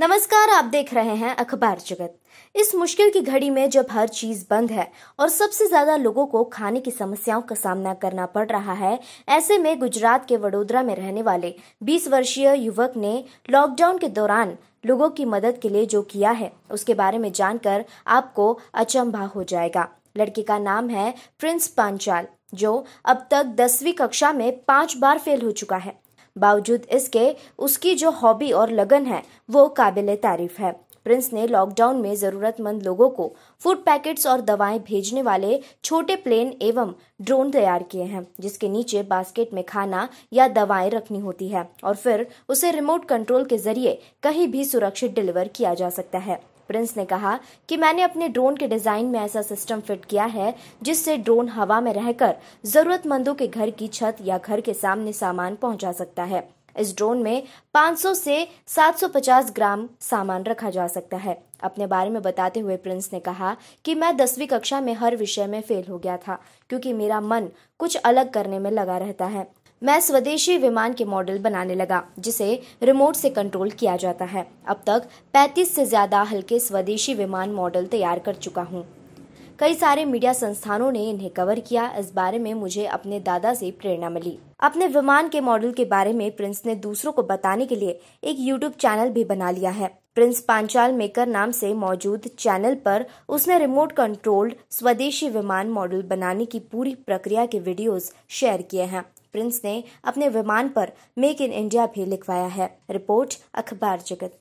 नमस्कार आप देख रहे हैं अखबार जगत इस मुश्किल की घड़ी में जब हर चीज बंद है और सबसे ज्यादा लोगों को खाने की समस्याओं का सामना करना पड़ रहा है ऐसे में गुजरात के वडोदरा में रहने वाले 20 वर्षीय युवक ने लॉकडाउन के दौरान लोगों की मदद के लिए जो किया है उसके बारे में जानकर आपको अचंभा हो जाएगा लड़के का नाम है प्रिंस पांचाल जो अब तक दसवीं कक्षा में पांच बार फेल हो चुका है बावजूद इसके उसकी जो हॉबी और लगन है वो काबिल तारीफ है प्रिंस ने लॉकडाउन में जरूरतमंद लोगों को फूड पैकेट्स और दवाएं भेजने वाले छोटे प्लेन एवं ड्रोन तैयार किए हैं जिसके नीचे बास्केट में खाना या दवाएं रखनी होती है और फिर उसे रिमोट कंट्रोल के जरिए कहीं भी सुरक्षित डिलीवर किया जा सकता है प्रिंस ने कहा कि मैंने अपने ड्रोन के डिजाइन में ऐसा सिस्टम फिट किया है जिससे ड्रोन हवा में रहकर जरूरतमंदों के घर की छत या घर के सामने सामान पहुंचा सकता है इस ड्रोन में 500 से 750 ग्राम सामान रखा जा सकता है अपने बारे में बताते हुए प्रिंस ने कहा कि मैं दसवीं कक्षा में हर विषय में फेल हो गया था क्योंकि मेरा मन कुछ अलग करने में लगा रहता है मैं स्वदेशी विमान के मॉडल बनाने लगा जिसे रिमोट से कंट्रोल किया जाता है अब तक 35 से ज्यादा हल्के स्वदेशी विमान मॉडल तैयार कर चुका हूँ कई सारे मीडिया संस्थानों ने इन्हें कवर किया इस बारे में मुझे अपने दादा से प्रेरणा मिली अपने विमान के मॉडल के बारे में प्रिंस ने दूसरों को बताने के लिए एक यूट्यूब चैनल भी बना लिया है प्रिंस पांचाल मेकर नाम से मौजूद चैनल पर उसने रिमोट कंट्रोल्ड स्वदेशी विमान मॉडल बनाने की पूरी प्रक्रिया के वीडियोस शेयर किए हैं प्रिंस ने अपने विमान पर मेक इन इंडिया भी लिखवाया है रिपोर्ट अखबार जगत